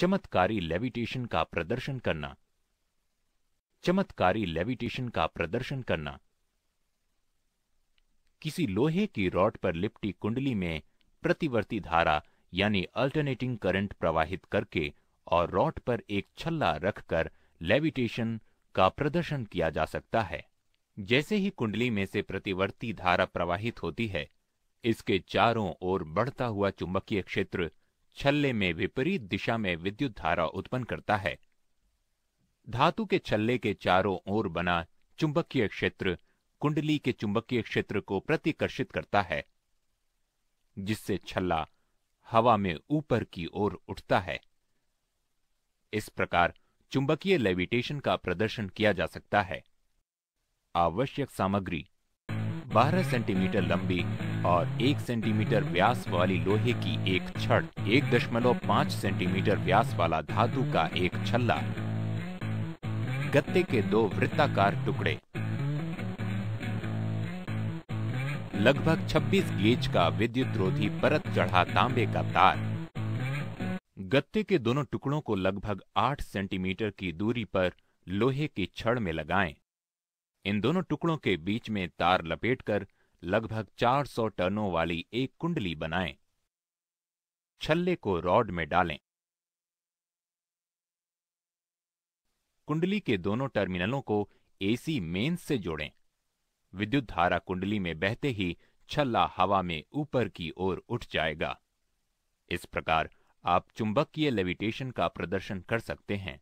चमत्कारी लेविटेशन का प्रदर्शन करना चमत्कारी लेविटेशन का प्रदर्शन करना किसी लोहे की रॉड पर लिपटी कुंडली में प्रतिवर्ती धारा यानी अल्टरनेटिंग करंट प्रवाहित करके और रॉड पर एक छल्ला रखकर लेविटेशन का प्रदर्शन किया जा सकता है जैसे ही कुंडली में से प्रतिवर्ती धारा प्रवाहित होती है इसके चारों ओर बढ़ता हुआ चुंबकीय क्षेत्र छल्ले में विपरीत दिशा में विद्युत धारा उत्पन्न करता है धातु के छल्ले के चारों ओर बना चुंबकीय क्षेत्र कुंडली के चुंबकीय क्षेत्र को प्रतिकर्षित करता है जिससे छल्ला हवा में ऊपर की ओर उठता है इस प्रकार चुंबकीय लेविटेशन का प्रदर्शन किया जा सकता है आवश्यक सामग्री 12 सेंटीमीटर लंबी और एक सेंटीमीटर व्यास वाली लोहे की एक छड़ एक दशमलव पाँच सेंटीमीटर व्यास वाला धातु का एक छल्ला गत्ते के दो वृत्ताकार टुकड़े लगभग 26 गेज का विद्युत रोधी परत चढ़ा तांबे का तार गत्ते के दोनों टुकड़ों को लगभग 8 सेंटीमीटर की दूरी पर लोहे की छड़ में लगाएं। इन दोनों टुकड़ों के बीच में तार लपेटकर लगभग 400 टर्नों वाली एक कुंडली बनाएं छल्ले को रॉड में डालें कुंडली के दोनों टर्मिनलों को एसी मेन्स से जोड़ें विद्युत धारा कुंडली में बहते ही छल्ला हवा में ऊपर की ओर उठ जाएगा इस प्रकार आप चुंबकीय लेविटेशन का प्रदर्शन कर सकते हैं